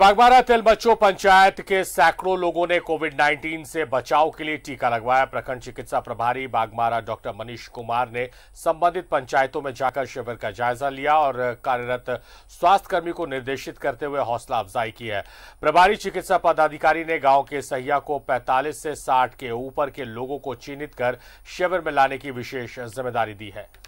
बागबारा तिलबच्चो पंचायत के सैकड़ों लोगों ने कोविड 19 से बचाव के लिए टीका लगवाया प्रखंड चिकित्सा प्रभारी बागमारा डॉक्टर मनीष कुमार ने संबंधित पंचायतों में जाकर शिविर का जायजा लिया और कार्यरत स्वास्थ्यकर्मी को निर्देशित करते हुए हौसला अफजाई की है प्रभारी चिकित्सा पदाधिकारी ने गांव के सहिया को पैंतालीस से साठ के ऊपर के लोगों को चिन्हित कर शिविर में लाने की विशेष जिम्मेदारी दी है